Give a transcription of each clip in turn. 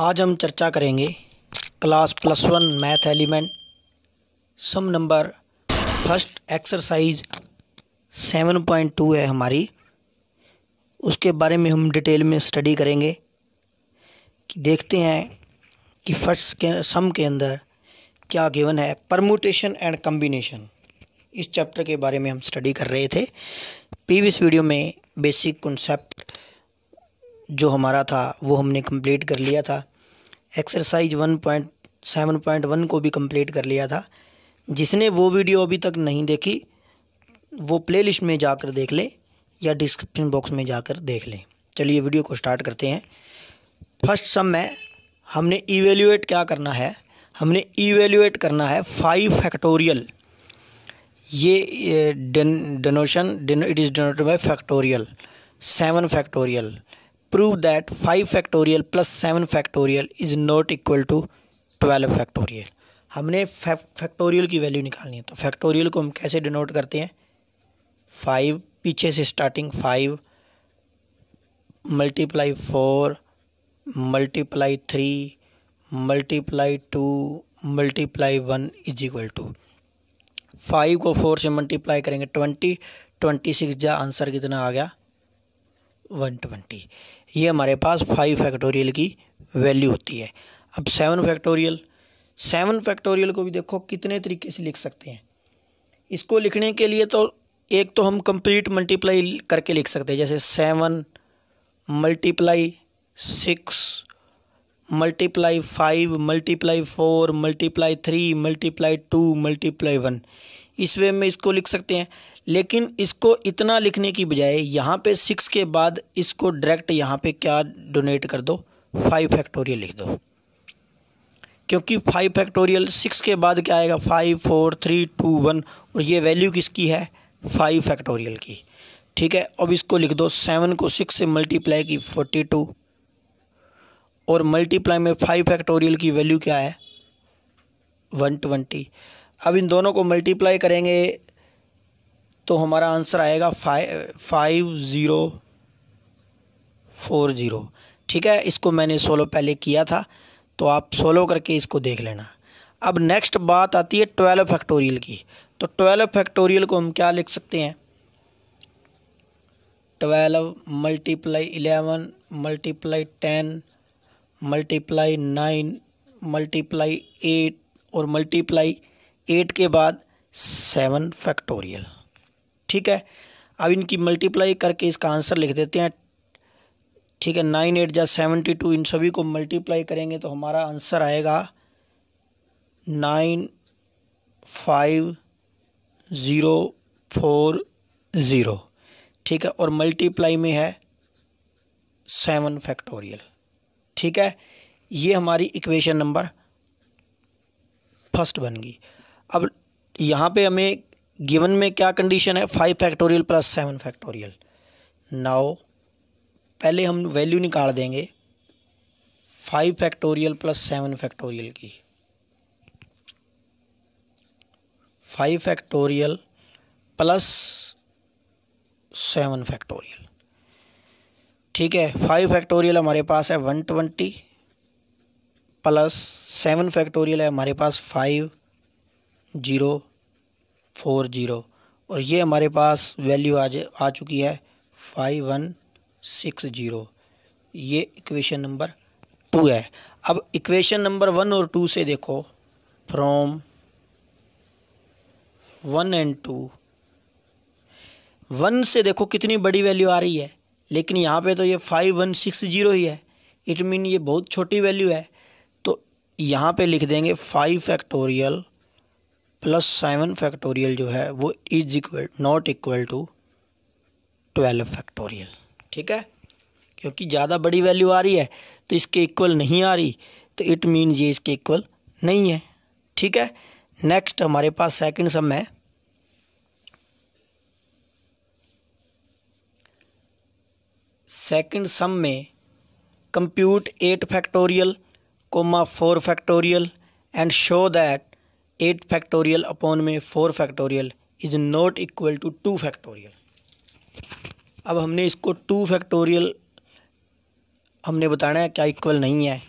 आज हम चर्चा करेंगे class plus one math element sum number first exercise seven point two है हमारी उसके बारे में हम डिटेल में स्टडी करेंगे कि देखते हैं कि फर्स्ट के सम के अंदर क्या गिवन है परमोटेशन एंड कम्बिनेशन इस चैप्टर के बारे में हम स्टडी कर रहे थे प्रीवियस वीडियो में बेसिक कॉन्सेप्ट जो हमारा था वो हमने कंप्लीट कर लिया था exercise one point seven point one को भी कंप्लीट कर लिया था जिसने वो वीडियो अभी तक नहीं देखी वो प्लेलिस्ट में जाकर देख लें या डिस्क्रिप्शन बॉक्स में जाकर देख लें चलिए वीडियो को स्टार्ट करते हैं फर्स्ट सम में हमने इवेल्यूएट क्या करना है हमने इवेल्यूएट करना है फाइव फैक्टोरियल ये donation it is donoted by factorial seven factorial prove that five factorial plus seven factorial is not equal to twelve factorial हमने फैक्टोरियल की वैल्यू निकालनी है तो फैक्टोरियल को हम कैसे डिनोट करते हैं फाइव पीछे से starting five multiply four multiply three multiply two multiply one is equal to five को फोर से मल्टीप्लाई करेंगे ट्वेंटी ट्वेंटी सिक्स जा आंसर कितना आ गया वन ट्वेंटी ये हमारे पास फाइव फैक्टोरियल की वैल्यू होती है अब सेवन फैक्टोरियल सेवन फैक्टोरियल को भी देखो कितने तरीके से लिख सकते हैं इसको लिखने के लिए तो एक तो हम कंप्लीट मल्टीप्लाई करके लिख सकते हैं जैसे seven multiply six multiply five multiply four multiply three multiply two multiply one इस वे में इसको लिख सकते हैं लेकिन इसको इतना लिखने की बजाय यहाँ पे सिक्स के बाद इसको डायरेक्ट यहाँ पे क्या डोनेट कर दो फाइव फैक्टोरियल लिख दो क्योंकि फाइव फैक्टोरियल सिक्स के बाद क्या आएगा five four three two one और ये वैल्यू किसकी है फाइव फैक्टोरियल की ठीक है अब इसको लिख दो सेवन को सिक्स से मल्टीप्लाई की फोर्टी टू और मल्टीप्लाई में फाइव फैक्टोरियल की वैल्यू क्या है वन ट्वेंटी अब इन दोनों को मल्टीप्लाई करेंगे तो हमारा आंसर आएगा five five zero four zero ठीक है इसको मैंने सोलो पहले किया था तो आप सोलो करके इसको देख लेना अब नेक्स्ट बात आती है ट्वेल्व फैक्टोरियल की तो ट्वेल्व फैक्टोरियल को हम क्या लिख सकते हैं twelve multiply eleven multiply ten multiply nine multiply eight और मल्टीप्लाई एट के बाद सेवन फैक्टोरियल ठीक है अब इनकी मल्टीप्लाई करके इसका आंसर लिख देते हैं ठीक है नाइन एट जा सेवेंटी टू इन सभी को मल्टीप्लाई करेंगे तो हमारा आंसर आएगा nine five zero four zero ठीक है और मल्टीप्लाई में है सेवन फैक्टोरियल ठीक है ये हमारी इक्वेशन नंबर फर्स्ट बन गई अब यहाँ पे हमें गिवन में क्या कंडीशन है five factorial plus seven factorial now पहले हम वैल्यू निकाल देंगे five factorial plus seven factorial की five factorial plus seven factorial ठीक है फाइव फैक्टोरियल हमारे पास है one twenty plus seven factorial है हमारे पास फाइव जीरो फोर ज़ीरो और ये हमारे पास वैल्यू आज आ चुकी है फाइव वन सिक्स ज़ीरो ये इक्वेशन नंबर टू है अब इक्वेशन नंबर वन और टू से देखो from one and two one से देखो कितनी बड़ी वैल्यू आ रही है लेकिन यहाँ पे तो ये फाइव वन सिक्स जीरो ही है इट मीन ये बहुत छोटी वैल्यू है तो यहाँ पे लिख देंगे five factorial plus seven factorial जो है वो is equal not equal to twelve factorial ठीक है क्योंकि ज़्यादा बड़ी वैल्यू आ रही है तो इसके इक्वल नहीं आ रही तो इट मीन ये इसके इक्वल नहीं है ठीक है नेक्स्ट हमारे पास सेकंड सम है सेकंड सम में compute eight factorial comma four factorial and show that eight factorial upon में four factorial is not equal to two factorial अब हमने इसको टू फैक्टोरियल हमने बताना है क्या इक्वल नहीं है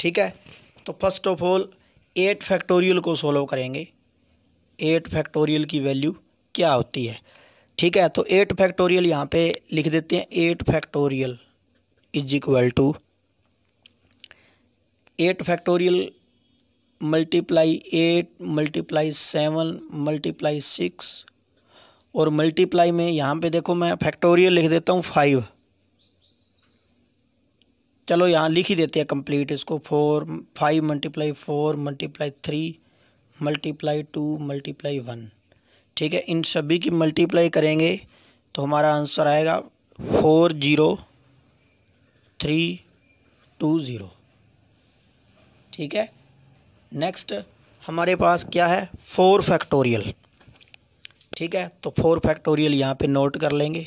ठीक है तो first of all eight factorial को सोलो करेंगे एट फैक्टोरियल की वैल्यू क्या होती है ठीक है तो एट फैक्टोरियल यहाँ पे लिख देते हैं eight factorial is equal to eight factorial multiply eight multiply seven multiply six और मल्टीप्लाई में यहाँ पे देखो मैं फैक्टोरियल लिख देता हूँ फाइव चलो यहाँ लिख ही देते हैं कंप्लीट इसको four five multiply four multiply three multiply two multiply one ठीक है इन सभी की मल्टीप्लाई करेंगे तो हमारा आंसर आएगा four zero three two zero ठीक है नेक्स्ट हमारे पास क्या है फोर फैक्टोरियल ठीक है तो फोर फैक्टोरियल यहाँ पे नोट कर लेंगे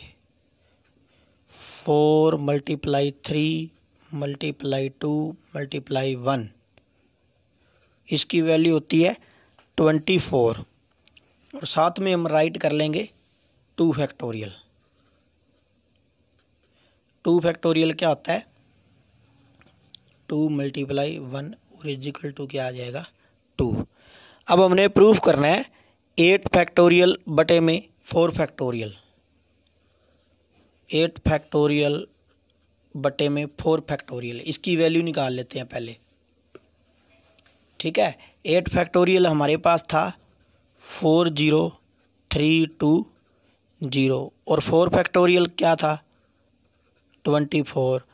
four multiply three multiply two multiply one इसकी वैल्यू होती है ट्वेंटी फोर और साथ में हम राइट कर लेंगे टू फैक्टोरियल टू फैक्टोरियल क्या होता है टू मल्टीप्लाई वन और इजिकल टू क्या आ जाएगा टू अब हमने प्रूफ करना है एट फैक्टोरियल बटे में फोर फैक्टोरियल एट फैक्टोरियल बटे में फोर फैक्टोरियल इसकी वैल्यू निकाल लेते हैं पहले ठीक है एट फैक्टोरियल हमारे पास था four zero three two zero और फोर फैक्टोरियल क्या था ट्वेंटी फोर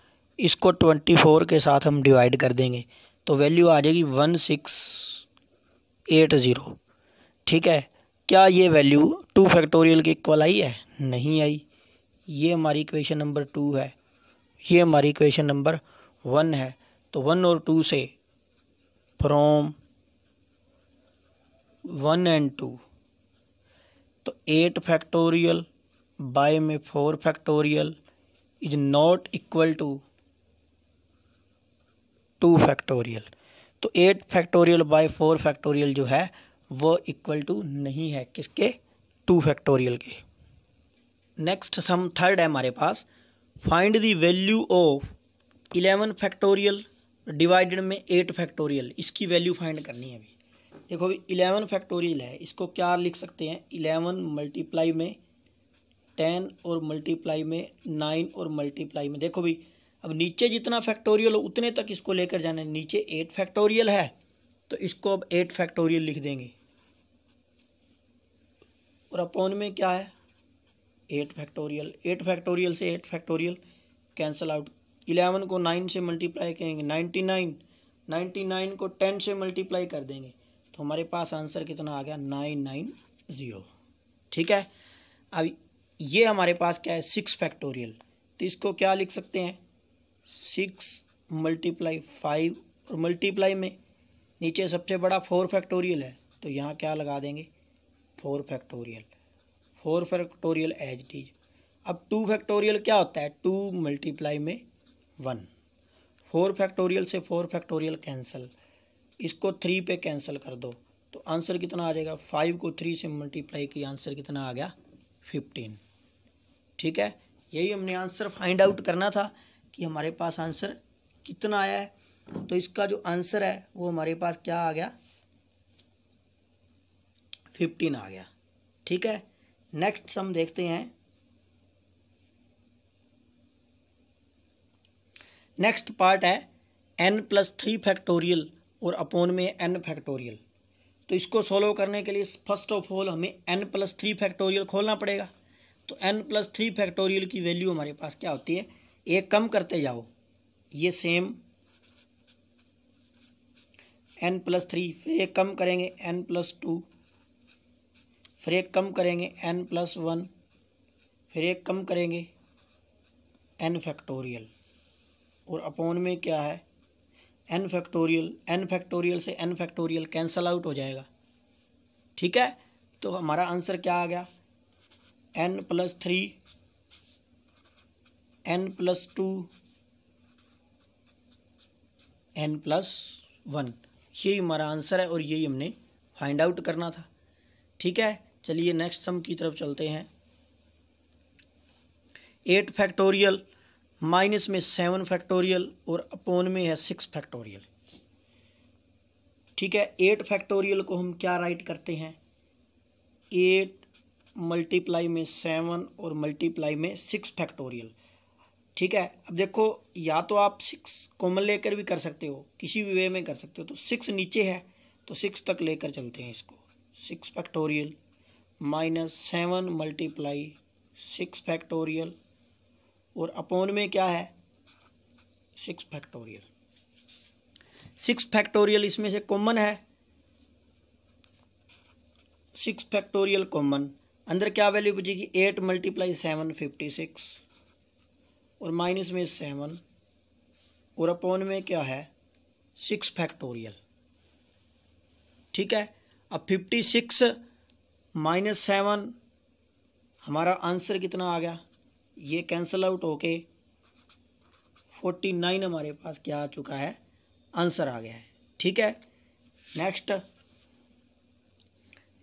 इसको ट्वेंटी फोर के साथ हम डिवाइड कर देंगे तो वैल्यू आ जाएगी वन सिक्स एट ज़ीरो ठीक है क्या ये वैल्यू टू फैक्टोरियल के इक्वल आई है नहीं आई ये हमारी इक्वेशन नंबर टू है ये हमारी इक्वेशन नंबर वन है तो वन और टू से फ्रॉम वन एंड टू तो एट फैक्टोरियल बाय में four factorial is not equal to two factorial तो eight factorial by four factorial जो है वो इक्वल टू नहीं है किसके टू फैक्टोरियल के नेक्स्ट सम थर्ड है हमारे पास find the value of eleven factorial divided में एट फैक्टोरियल इसकी वैल्यू फाइंड करनी है अभी देखो अभी इलेवन फैक्टोरियल है इसको क्या लिख सकते हैं इलेवन मल्टीप्लाई में टेन और मल्टीप्लाई में नाइन और मल्टीप्लाई में देखो भाई अब नीचे जितना फैक्टोरियल हो उतने तक इसको लेकर जाना है नीचे एट फैक्टोरियल है तो इसको अब एट फैक्टोरियल लिख देंगे और अपॉन में क्या है एट फैक्टोरियल एट फैक्टोरियल से eight factorial cancel out eleven को नाइन से मल्टीप्लाई करेंगे नाइन्टी नाइन नाइन्टी नाइन को टेन से मल्टीप्लाई कर देंगे तो हमारे पास आंसर कितना आ गया नाइन नाइन ज़ीरो ठीक है अब ये हमारे पास क्या है सिक्स फैक्टोरियल तो इसको क्या लिख सकते हैं सिक्स मल्टीप्लाई फाइव और मल्टीप्लाई में नीचे सबसे बड़ा फोर फैक्टोरियल है तो यहाँ क्या लगा देंगे four factorial four factorial as it is अब टू फैक्टोरियल क्या होता है टू मल्टीप्लाई में वन फोर फैक्टोरियल से फोर फैक्टोरियल कैंसिल इसको थ्री पे कैंसिल कर दो तो आंसर कितना आ जाएगा फाइव को थ्री से मल्टीप्लाई की आंसर कितना आ गया फिफ्टीन ठीक है यही हमने आंसर फाइंड आउट करना था कि हमारे पास आंसर कितना आया है तो इसका जो आंसर है वो हमारे पास क्या आ गया फिफ्टीन आ गया ठीक है नेक्स्ट हम देखते हैं नेक्स्ट पार्ट है एन प्लस थ्री फैक्टोरियल और अपोन में एन फैक्टोरियल तो इसको सोल्व करने के लिए फर्स्ट ऑफ ऑल हमें एन प्लस थ्री फैक्टोरियल खोलना पड़ेगा तो एन प्लस थ्री फैक्टोरियल की वैल्यू हमारे पास क्या होती है एक कम करते जाओ ये सेम एन प्लस थ्री फिर एक कम करेंगे एन प्लस टू फिर एक कम करेंगे एन प्लस वन फिर एक कम करेंगे एन फैक्टोरियल और अपॉन में क्या है एन फैक्टोरियल एन फैक्टोरियल से एन फैक्टोरियल कैंसल आउट हो जाएगा ठीक है तो हमारा आंसर क्या आ गया n plus three n plus two n plus one यही हमारा आंसर है और यही हमने फाइंड आउट करना था ठीक है चलिए नेक्स्ट सम की तरफ चलते हैं एट फैक्टोरियल माइनस में सेवन फैक्टोरियल और अपोन में है सिक्स फैक्टोरियल ठीक है एट फैक्टोरियल को हम क्या राइट करते हैं एट मल्टीप्लाई में सेवन और मल्टीप्लाई में सिक्स फैक्टोरियल ठीक है अब देखो या तो आप सिक्स कॉमन लेकर भी कर सकते हो किसी भी वे में कर सकते हो तो सिक्स नीचे है तो सिक्स तक लेकर चलते हैं इसको six factorial minus seven multiply six factorial और अपोन में क्या है सिक्स फैक्टोरियल सिक्स फैक्टोरियल इसमें से कॉमन है सिक्स फैक्टोरियल कॉमन अंदर क्या वैल्यू बचेगी eight multiply seven fifty six और माइनस में सेवन और अपॉन में क्या है सिक्स फैक्टोरियल ठीक है अब फिफ्टी सिक्स माइनस सेवन हमारा आंसर कितना आ गया ये कैंसल आउट होके फोर्टी नाइन हमारे पास क्या आ चुका है आंसर आ गया है ठीक है नेक्स्ट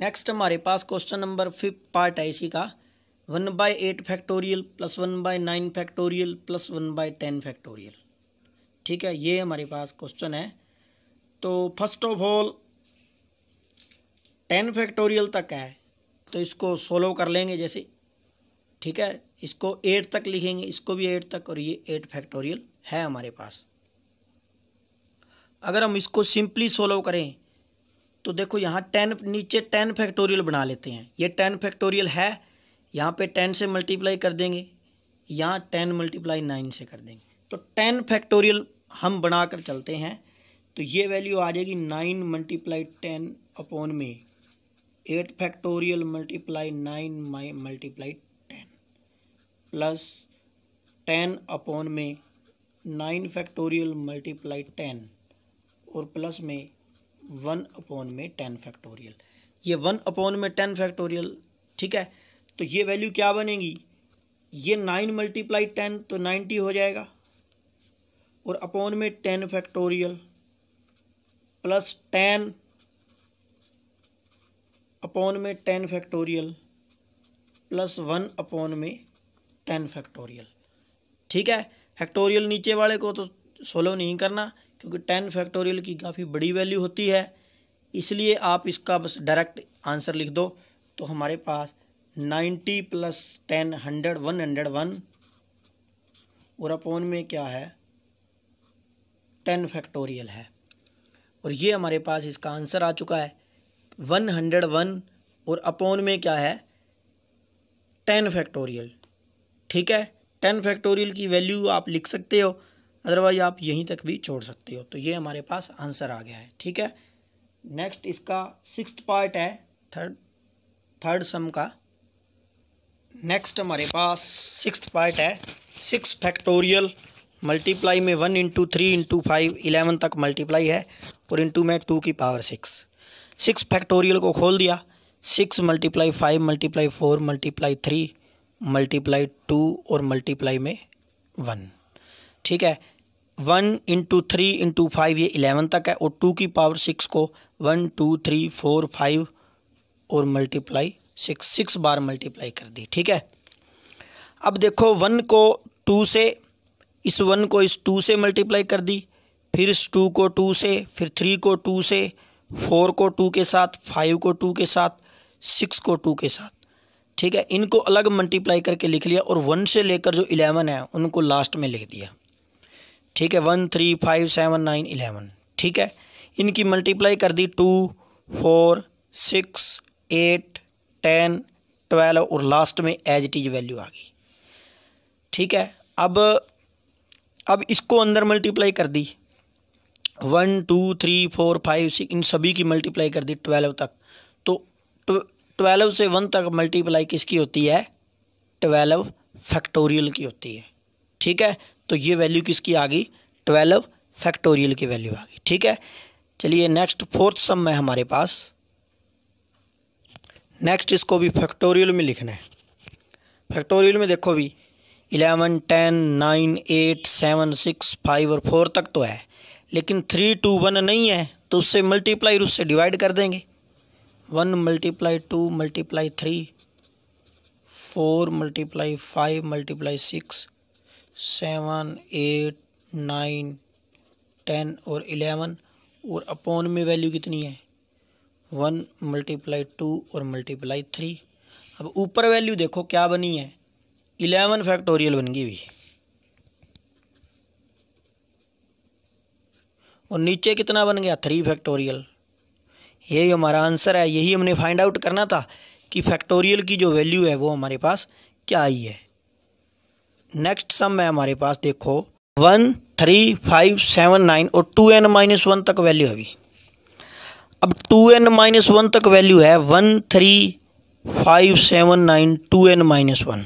नेक्स्ट हमारे पास क्वेश्चन नंबर फिफ्थ पार्ट है इसी का one by eight factorial plus one by nine factorial plus one by ten factorial ठीक है ये हमारे पास क्वेश्चन है तो first of all ten factorial तक है तो इसको सोलो कर लेंगे जैसे ठीक है इसको एट तक लिखेंगे इसको भी एट तक और ये एट फैक्टोरियल है हमारे पास अगर हम इसको सिंपली सोलो करें तो देखो यहाँ टेन नीचे टेन फैक्टोरियल बना लेते हैं ये टेन फैक्टोरियल है यहाँ पे टेन से मल्टीप्लाई कर देंगे यहाँ टेन मल्टीप्लाई नाइन से कर देंगे तो टेन फैक्टोरियल हम बना कर चलते हैं तो ये वैल्यू आ जाएगी नाइन मल्टीप्लाई टेन अपॉन में eight factorial multiply nine my multiply ten plus ten upon में नाइन फैक्टोरियल मल्टीप्लाई टेन और प्लस में वन अपॉन में टेन फैक्टोरियल ये वन अपॉन में टेन फैक्टोरियल ठीक है तो ये वैल्यू क्या बनेगी ये नाइन मल्टीप्लाई टेन तो नाइन्टी हो जाएगा और अपॉन में ten factorial plus ten upon में ten factorial plus one upon में टेन फैक्टोरियल ठीक है फैक्टोरियल नीचे वाले को तो सोलो नहीं करना क्योंकि टेन फैक्टोरियल की काफ़ी बड़ी वैल्यू होती है इसलिए आप इसका बस डायरेक्ट आंसर लिख दो तो हमारे पास ninety plus ten hundred one hundred one और अपॉन में क्या है टेन फैक्टोरियल है और ये हमारे पास इसका आंसर आ चुका है वन हंड्रेड वन और अपॉन में क्या है टेन फैक्टोरियल ठीक है टेन फैक्टोरियल की वैल्यू आप लिख सकते हो अदरवाइज आप यहीं तक भी छोड़ सकते हो तो ये हमारे पास आंसर आ गया है ठीक है नेक्स्ट इसका सिक्स पार्ट है थर्ड थर्ड सम का नेक्स्ट हमारे पास सिक्स पार्ट है सिक्स फैक्टोरियल मल्टीप्लाई में one into three into five eleven तक मल्टीप्लाई है और इंटू में टू की पावर सिक्स सिक्स फैक्टोरियल को खोल दिया six multiply five multiply four multiply three multiply two और मल्टीप्लाई में वन ठीक है one into three into five ये इलेवन तक है और टू की पावर सिक्स को one two three four five और मल्टीप्लाई सिक्स सिक्स बार मल्टीप्लाई कर दी ठीक है अब देखो वन को टू से इस वन को इस टू से मल्टीप्लाई कर दी फिर इस टू को टू से फिर थ्री को टू से फोर को टू के साथ फाइव को टू के साथ सिक्स को टू के साथ ठीक है इनको अलग मल्टीप्लाई करके लिख लिया और वन से लेकर जो इलेवन है उनको लास्ट में लिख दिया ठीक है one three five seven nine eleven ठीक है इनकी मल्टीप्लाई कर दी two four six eight ten twelve और लास्ट में एज टीज वैल्यू आ गई ठीक है अब अब इसको अंदर मल्टीप्लाई कर दी one two three four five six इन सभी की मल्टीप्लाई कर दी ट्वेल्व तक तो ट्वेल्व से वन तक मल्टीप्लाई किसकी होती है ट्वेल्व फैक्टोरियल की होती है ठीक है तो ये वैल्यू किसकी आ गई ट्वेल्व फैक्टोरियल की वैल्यू आ गई ठीक है चलिए नेक्स्ट फोर्थ सम है हमारे पास नेक्स्ट इसको भी फैक्टोरियल में लिखना है फैक्टोरियल में देखो भी eleven ten nine eight seven six five और फोर तक तो है लेकिन थ्री टू वन नहीं है तो उससे मल्टीप्लाई उससे डिवाइड कर देंगे one multiply two multiply three four multiply five multiply six seven eight nine ten और इलेवन और अपॉन में वैल्यू कितनी है वन मल्टीप्लाई टू और मल्टीप्लाई थ्री अब ऊपर वैल्यू देखो क्या बनी है इलेवन फैक्टोरियल बन गई हुई और नीचे कितना बन गया थ्री फैक्टोरियल यही हमारा आंसर है यही हमने फाइंड आउट करना था कि फैक्टोरियल की जो वैल्यू है वो हमारे पास क्या आई है नेक्स्ट सम है हमारे पास देखो one three five seven nine और टू एन माइनस वन तक वैल्यू अभी अब टू एन माइनस वन तक वैल्यू है one three five seven nine two n minus one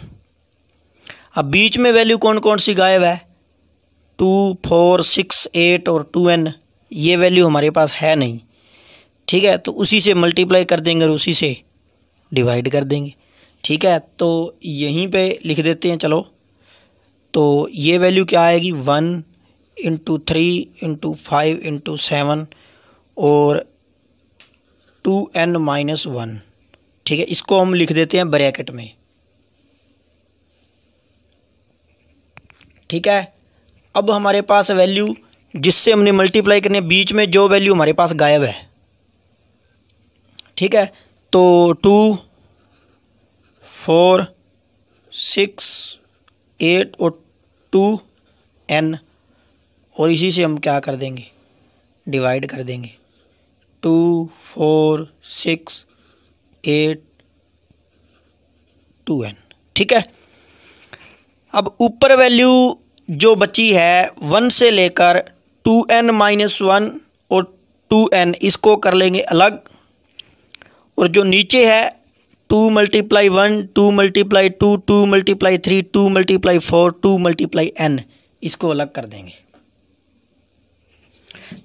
अब बीच में वैल्यू कौन कौन सी गायब है टू फोर सिक्स एट और टू एन ये वैल्यू हमारे पास है नहीं ठीक है तो उसी से मल्टीप्लाई कर देंगे और उसी से डिवाइड कर देंगे ठीक है तो यहीं पे लिख देते हैं चलो तो ये वैल्यू क्या आएगी one into three into five into seven और टू एन माइनस वन ठीक है इसको हम लिख देते हैं ब्रैकेट में ठीक है अब हमारे पास वैल्यू जिससे हमने मल्टीप्लाई करने बीच में जो वैल्यू हमारे पास गायब है ठीक है तो टू फोर सिक्स एट और टू एन और इसी से हम क्या कर देंगे डिवाइड कर देंगे two four six eight two n ठीक है अब ऊपर वैल्यू जो बची है वन से लेकर टू एन माइनस वन और टू एन इसको कर लेंगे अलग और जो नीचे है two multiply one two multiply two two multiply three two multiply four two multiply n इसको अलग कर देंगे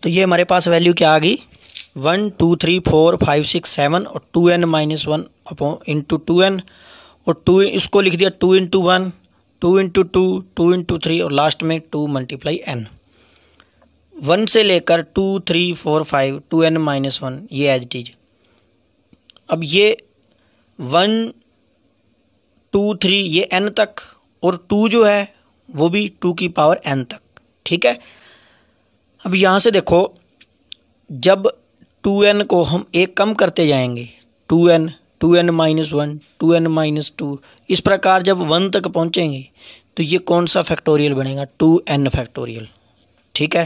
तो ये हमारे पास वैल्यू क्या आ गई one two three four five six seven और two n minus one upon into two n और टू इसको लिख दिया two into one two into two two into three और लास्ट में टू मल्टीप्लाई एन वन से लेकर two three four five two n minus one ये as is अब ये वन टू थ्री ये एन तक और टू जो है वो भी टू की पावर एन तक ठीक है अब यहाँ से देखो जब टू एन को हम एक कम करते जाएंगे two n two n minus one two n minus two इस प्रकार जब वन तक पहुँचेंगे तो ये कौन सा फैक्टोरियल बनेगा टू एन फैक्टोरियल ठीक है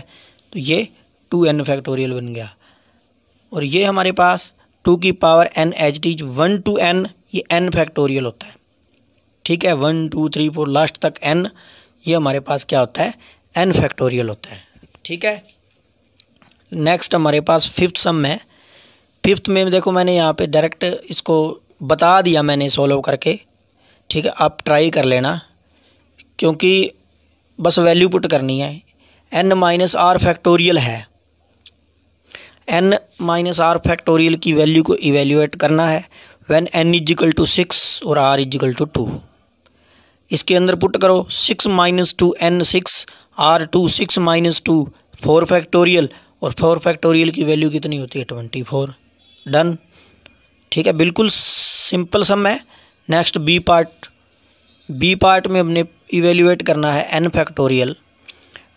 तो ये टू एन फैक्टोरियल बन गया और ये हमारे पास टू की पावर एन एच डीज वन टू एन ये एन फैक्टोरियल होता है ठीक है one two three four last तक एन ये हमारे पास क्या होता है एन फैक्टोरियल होता है ठीक है नेक्स्ट हमारे पास फिफ्थ सम है फिफ्थ में देखो मैंने यहाँ पे डायरेक्ट इसको बता दिया मैंने सॉल्व करके ठीक है आप ट्राई कर लेना क्योंकि बस वैल्यू पुट करनी है एन माइनस आर फैक्टोरियल है एन माइनस आर फैक्टोरियल की वैल्यू को इवेल्यूएट करना है when n equal to six और आर इजिकल टू टू इसके अंदर पुट करो six minus two n six r two six minus two four factorial और फोर फैक्टोरियल की वैल्यू कितनी होती है ट्वेंटी फोर डन ठीक है बिल्कुल सिंपल सम है next B part B part में हमने इवेल्यूएट करना है n factorial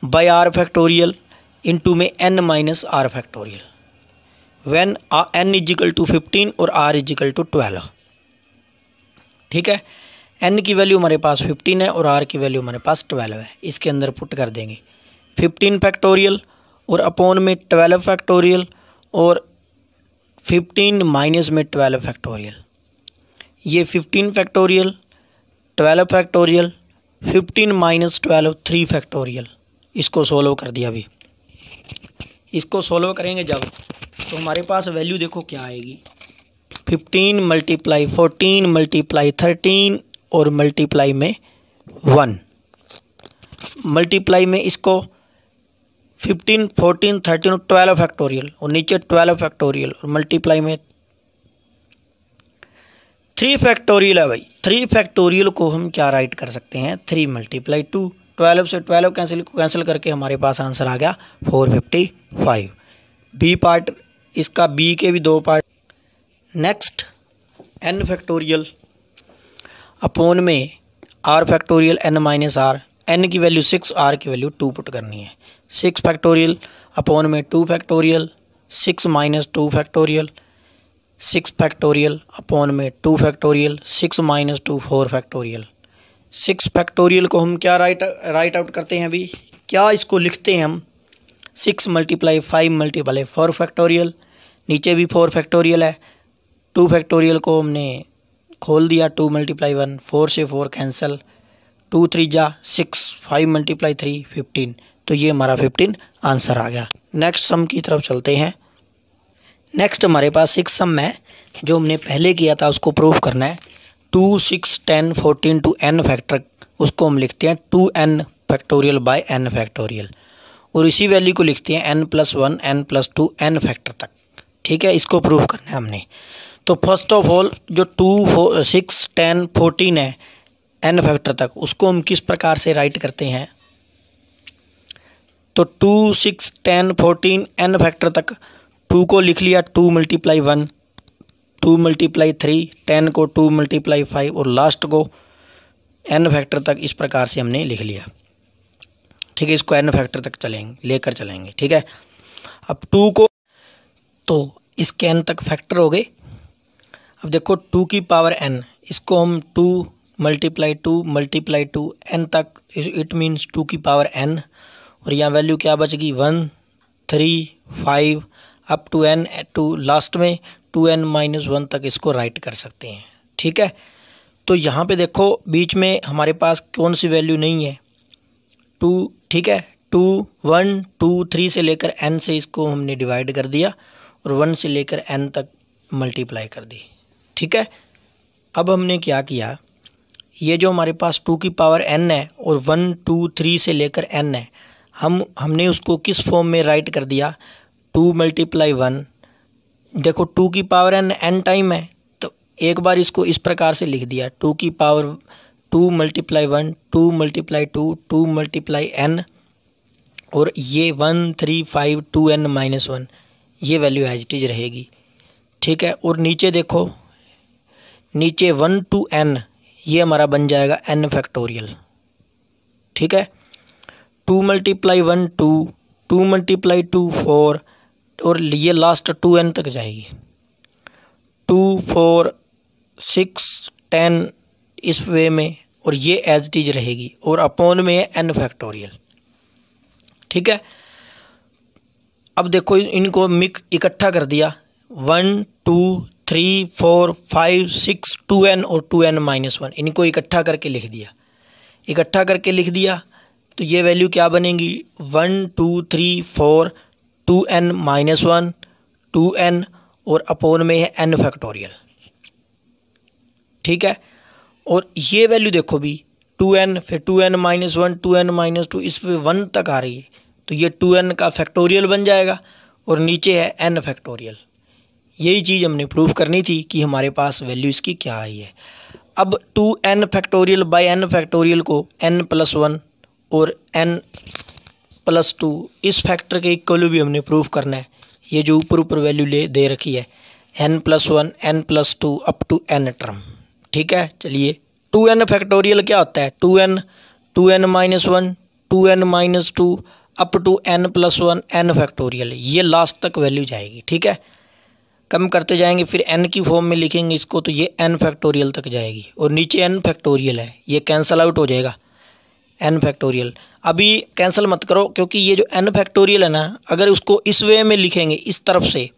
by r factorial into में n minus r factorial when n equal to fifteen और आर इजिकल टू ट्वेल्व ठीक है एन की वैल्यू हमारे पास फिफ्टीन है और आर की वैल्यू हमारे पास ट्वेल्व है इसके अंदर पुट कर देंगे फिफ्टीन फैक्टोरियल और अपॉन में ट्वेल्व फैक्टोरियल और फिफ्टीन माइनस में ट्वेल्व फैक्टोरियल ये fifteen factorial twelve factorial fifteen minus twelve three factorial इसको सोलो कर दिया अभी इसको सोलो करेंगे जब तो हमारे पास वैल्यू देखो क्या आएगी fifteen multiply fourteen multiply thirteen और मल्टीप्लाई में वन मल्टीप्लाई में इसको फिफ्टीन फोर्टीन थर्टीन और ट्वेल्व फैक्टोरियल और नीचे ट्वेल्व फैक्टोरियल और मल्टीप्लाई में थ्री फैक्टोरियल है भाई थ्री फैक्टोरियल को हम क्या राइट कर सकते हैं थ्री मल्टीप्लाई टू ट्वेल्व से ट्वेल्व कैंसिल को कैंसिल करके हमारे पास आंसर आ गया four fifty five B part इसका बी के भी दो part next n factorial upon में r factorial n minus r n की वैल्यू सिक्स आर की वैल्यू टू पुट करनी है सिक्स फैक्टोरियल अपॉन में two factorial six minus two factorial six factorial upon में two factorial six minus two four factorial six factorial को हम क्या right right out करते हैं अभी क्या इसको लिखते हैं हम six multiply five multiply four factorial नीचे भी फोर फैक्टोरियल है टू फैक्टोरियल को हमने खोल दिया टू मल्टीप्लाई वन फोर से फोर कैंसिल टू थ्री जा six five multiply three fifteen तो ये हमारा फिफ्टीन आंसर आ गया नेक्स्ट सम की तरफ चलते हैं नेक्स्ट हमारे पास सिक्स सम है जो हमने पहले किया था उसको प्रूव करना है two six ten fourteen to n factor उसको हम लिखते हैं two n factorial by n factorial और इसी वैल्यू को लिखते हैं n plus one n plus two n factor तक ठीक है इसको प्रूव करना है हमने तो फर्स्ट ऑफ ऑल जो टू सिक्स टेन फोर्टीन है एन फैक्टर तक उसको हम किस प्रकार से राइट करते हैं तो two six ten fourteen n factor तक टू को लिख लिया two multiply one two multiply three ten को टू मल्टीप्लाई फाइव और लास्ट को एन फैक्टर तक इस प्रकार से हमने लिख लिया ठीक है इसको एन फैक्टर तक चलेंगे लेकर चलेंगे ठीक है अब टू को तो इसके एन तक फैक्टर हो गए अब देखो टू की पावर एन इसको हम two multiply two multiply two n तक इट मीन्स टू की पावर एन और यहाँ वैल्यू क्या बच गई one three five up to n two last में टू एन माइनस वन तक इसको राइट कर सकते हैं ठीक है तो यहाँ पे देखो बीच में हमारे पास कौन सी वैल्यू नहीं है टू ठीक है टू वन टू थ्री से लेकर एन से इसको हमने डिवाइड कर दिया और वन से लेकर एन तक मल्टीप्लाई कर दी ठीक है अब हमने क्या किया ये जो हमारे पास टू की पावर एन है और वन टू थ्री से लेकर एन है हम हमने उसको किस फॉर्म में राइट कर दिया टू मल्टीप्लाई वन देखो टू की पावर एन एन टाइम है तो एक बार इसको इस प्रकार से लिख दिया टू की power two multiply one two multiply two two multiply n और ये one three five two n minus one ये वैल्यू एज इट इज रहेगी ठीक है और नीचे देखो नीचे वन टू एन ये हमारा बन जाएगा एन फैक्टोरियल ठीक है two multiply one two two multiply two four और ये लास्ट टू एन तक जाएगी टू फोर सिक्स टेन इस वे में और ये एज टीज रहेगी और अपॉन में है एन फैक्टोरियल ठीक है अब देखो इनको मिक इकट्ठा कर दिया one two three four five six two n और टू एन माइनस वन इनको इकट्ठा करके लिख दिया इकट्ठा करके लिख दिया तो ये वैल्यू क्या बनेगी one two three four two n minus one two n और अपोन में है एन फैक्टोरियल ठीक है और ये वैल्यू देखो भी टू एन फिर two n minus one two n minus two इस पर वन तक आ रही है तो ये टू एन का फैक्टोरियल बन जाएगा और नीचे है एन फैक्टोरियल यही चीज़ हमने प्रूव करनी थी कि हमारे पास वैल्यू इसकी क्या आई है अब two n factorial by n factorial को एन प्लस वन और एन प्लस टू इस फैक्टर के इक्वल भी हमने प्रूव करना है ये जो ऊपर ऊपर वैल्यू ले दे रखी है n plus one n plus two up to n term ठीक है चलिए टू एन फैक्टोरियल क्या होता है two n two n minus one two n minus two up to n plus one n factorial ये लास्ट तक value जाएगी ठीक है कम करते जाएंगे फिर एन की फॉर्म में लिखेंगे इसको तो ये एन फैक्टोरियल तक जाएगी और नीचे एन फैक्टोरियल है ये कैंसल आउट हो जाएगा एन फैक्टोरियल अभी कैंसिल मत करो क्योंकि ये जो एन फैक्टोरियल है ना अगर उसको इस वे में लिखेंगे इस तरफ से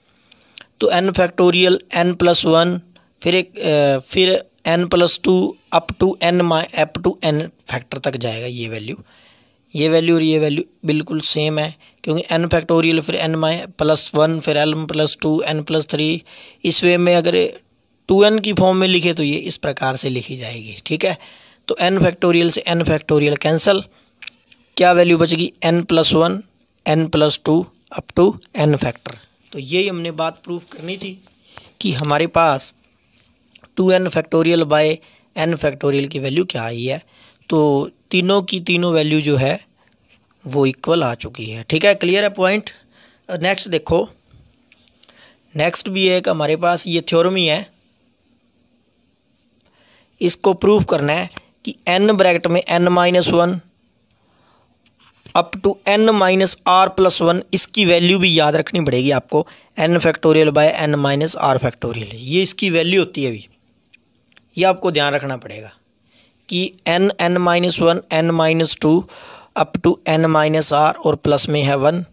तो n factorial n plus one फिर एक फिर n plus two up to n माई अप टू एन फैक्टर तक जाएगा ये वैल्यू ये वैल्यू और ये वैल्यू बिल्कुल सेम है क्योंकि एन फैक्टोरियल फिर एन माई प्लस वन फिर l plus two n plus three इस वे में अगर टू एन की फॉर्म में लिखे तो ये इस प्रकार से लिखी जाएगी ठीक है तो एन फैक्टोरियल से एन फैक्टोरियल कैंसिल क्या वैल्यू बचेगी n plus one n plus two up to n factor तो यही हमने बात प्रूफ करनी थी कि हमारे पास two n factorial by n factorial की वैल्यू क्या आई है तो तीनों की तीनों वैल्यू जो है वो इक्वल आ चुकी है ठीक है क्लियर है पॉइंट नेक्स्ट uh, देखो नेक्स्ट भी एक हमारे पास ये थ्योरम ही है इसको प्रूफ करना है कि एन ब्रैकेट में n minus one up to n minus r plus one इसकी वैल्यू भी याद रखनी पड़ेगी आपको n factorial by n minus r factorial ये इसकी वैल्यू होती है अभी ये आपको ध्यान रखना पड़ेगा कि n n minus one n minus two up to n minus r और प्लस में है वन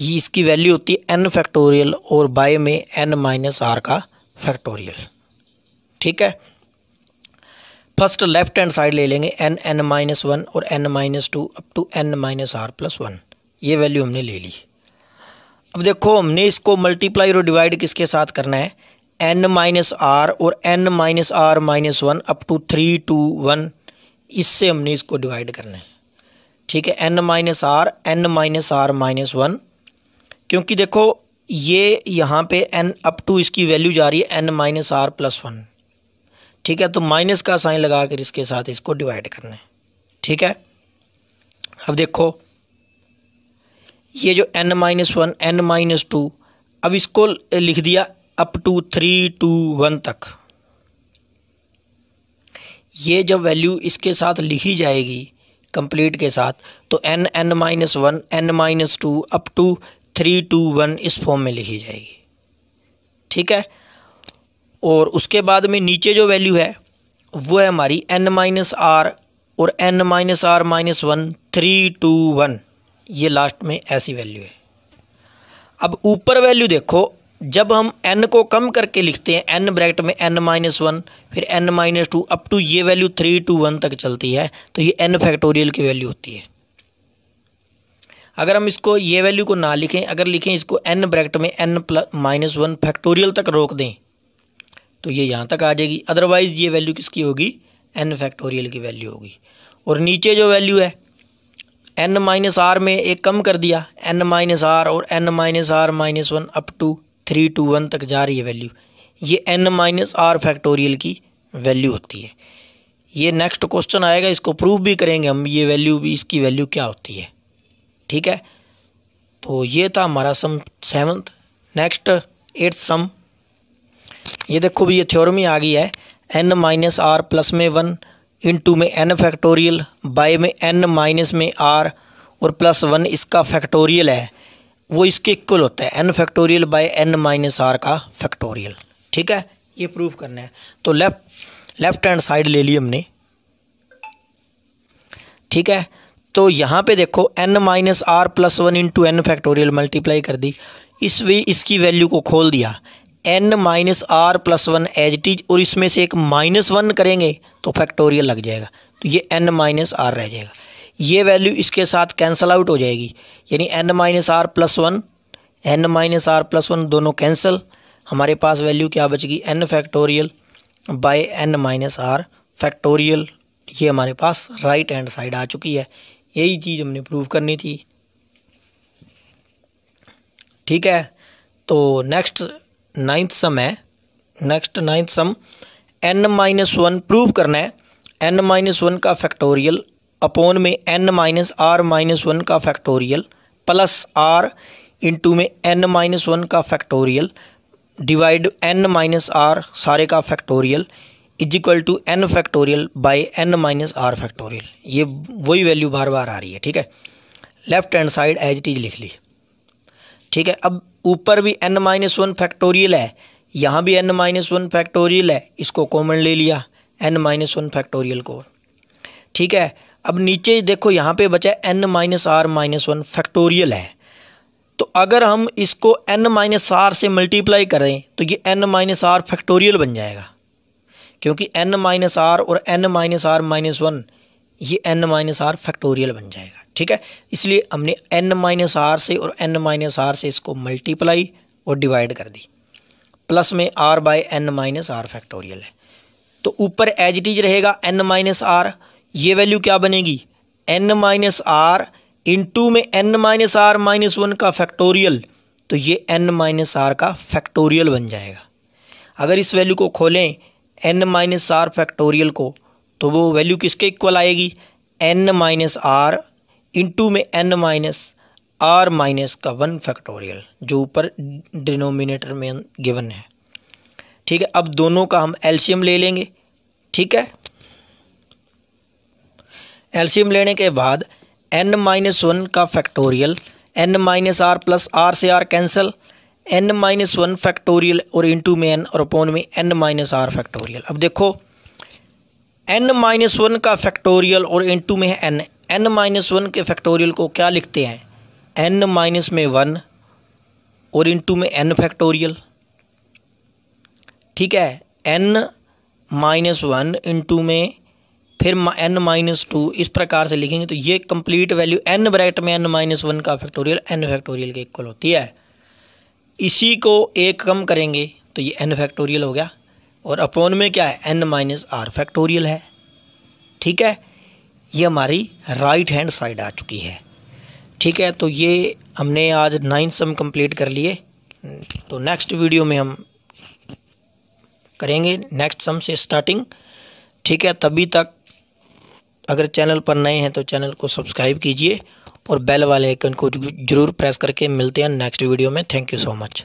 ये इसकी वैल्यू होती है एन फैक्टोरियल और बाय में एन माइनस आर का फैक्टोरियल ठीक है फर्स्ट लेफ्ट हैंड साइड ले लेंगे एन एन माइनस वन और n minus two up to n minus r plus one ये वैल्यू हमने ले ली अब देखो हमने इसको मल्टीप्लाई और डिवाइड किसके साथ करना है एन माइनस आर और n minus r minus one up to three two one इससे हमने इसको डिवाइड करना है ठीक है n minus r n minus r minus one क्योंकि देखो ये यहाँ पे एन अप टू इसकी वैल्यू जा रही है n minus r plus one ठीक है तो माइनस का साइन लगा कर इसके साथ इसको डिवाइड करना है ठीक है अब देखो ये जो n minus one n minus two अब इसको लिख दिया up to three two one तक ये जब वैल्यू इसके साथ लिखी जाएगी कंप्लीट के साथ तो n n minus one n minus two up to three two one इस फॉर्म में लिखी जाएगी ठीक है और उसके बाद में नीचे जो वैल्यू है वो है हमारी एन माइनस आर और n minus r minus one three two one ये लास्ट में ऐसी वैल्यू है अब ऊपर वैल्यू देखो जब हम एन को कम करके लिखते हैं एन ब्रैकेट में एन माइनस वन फिर n minus two up to ये वैल्यू थ्री टू वन तक चलती है तो ये एन फैक्टोरियल की वैल्यू होती है अगर हम इसको ये वैल्यू को ना लिखें अगर लिखें इसको एन ब्रैकेट में n plus minus one factorial तक रोक दें तो ये यहाँ तक आ जाएगी अदरवाइज़ ये वैल्यू किसकी होगी एन फैक्टोरियल की वैल्यू होगी और नीचे जो वैल्यू है एन माइनस आर में एक कम कर दिया एन माइनस आर और n minus r minus one up to three two one तक जा रही है वैल्यू ये एन माइनस आर फैक्टोरियल की वैल्यू होती है ये नेक्स्ट क्वेश्चन आएगा इसको प्रूव भी करेंगे हम ये वैल्यू भी इसकी वैल्यू क्या होती है ठीक है तो ये था हमारा sum seventh next eighth sum ये देखो भी ये थ्योरम ही आ गई है एन माइनस आर प्लस में वन इन टू में एन फैक्टोरियल बाय में एन माइनस में आर और प्लस वन इसका फैक्टोरियल है वो इसके इक्वल होता है n factorial by n minus r का फैक्टोरियल ठीक है ये प्रूफ करना है तो लेफ्ट लेफ्ट हैंड साइड ले ली हमने ठीक है तो यहाँ पे देखो n minus r plus one into n factorial multiply कर दी इस वे इसकी वैल्यू को खोल दिया n minus r plus one as टीज और इसमें से एक माइनस वन करेंगे तो फैक्टोरियल लग जाएगा तो ये एन माइनस आर रह जाएगा ये वैल्यू इसके साथ कैंसिल आउट हो जाएगी यानी n minus r plus one n minus r plus one दोनों कैंसिल हमारे पास वैल्यू क्या बचेगी n factorial by n minus r factorial ये हमारे पास राइट हैंड साइड आ चुकी है यही चीज़ हमने प्रूव करनी थी ठीक है तो नेक्स्ट नाइन्थ सम है next ninth sum n minus one prove करना है एन माइनस वन का फैक्टोरियल अपोन में n minus r minus one का फैक्टोरियल प्लस आर इंटू में एन माइनस वन का factorial divide n minus r सारे का factorial is equal to n factorial by n minus r factorial ये वही value बार बार आ रही है ठीक है left hand side as it is लिख ली ठीक है अब ऊपर भी एन माइनस वन फैक्टोरियल है यहाँ भी एन माइनस वन फैक्टोरियल है इसको कॉमन ले लिया एन माइनस वन फैक्टोरियल को ठीक है अब नीचे देखो यहाँ पे बचा n minus r minus one factorial है तो अगर हम इसको एन माइनस आर से मल्टीप्लाई करें तो ये एन माइनस आर फैक्टोरियल बन जाएगा क्योंकि एन माइनस आर और n minus r minus one ये एन माइनस आर फैक्टोरियल बन जाएगा ठीक है इसलिए हमने एन माइनस आर से और एन माइनस आर से इसको मल्टीप्लाई और डिवाइड कर दी प्लस में r by n minus r factorial है तो ऊपर एज इट इज रहेगा एन माइनस आर ये वैल्यू क्या बनेगी एन माइनस आर इंटू में n minus r minus one का फैक्टोरियल तो ये एन माइनस आर का फैक्टोरियल बन जाएगा अगर इस वैल्यू को खोलें एन माइनस आर फैक्टोरियल को तो वो वैल्यू किसके इक्वल आएगी एन माइनस आर इंटू में एन माइनस आर माइनस का वन फैक्टोरियल जो ऊपर डिनोमिनेटर में गिवन है ठीक है अब दोनों का हम एल्शियम ले लेंगे ठीक है एल्शियम लेने के बाद एन माइनस वन का factorial n minus r plus r से r cancel n minus one factorial और इंटू में एन और अपॉन में एन माइनस आर फैक्टोरियल अब देखो एन माइनस वन का फैक्टोरियल और एन टू में है एन एन माइनस वन के फैक्टोरियल को क्या लिखते हैं एन माइनस में वन और इन टू में एन फैक्टोरियल ठीक है n minus one into में फिर एन माइनस टू इस प्रकार से लिखेंगे तो ये कंप्लीट वैल्यू एन ब्रैकेट में एन माइनस वन का फैक्टोरियल एन फैक्टोरियल के इक्वल होती है इसी को एक कम करेंगे तो ये एन फैक्टोरियल हो गया और अपॉन में क्या है एन माइनस आर फैक्टोरियल है ठीक है ये हमारी राइट हैंड साइड आ चुकी है ठीक है तो ये हमने आज नाइन सम कंप्लीट कर लिए तो नेक्स्ट वीडियो में हम करेंगे नेक्स्ट सम से स्टार्टिंग ठीक है तभी तक अगर चैनल पर नए हैं तो चैनल को सब्सक्राइब कीजिए और बेल वाले आइकन को जरूर प्रेस करके मिलते हैं नेक्स्ट वीडियो में थैंक यू सो मच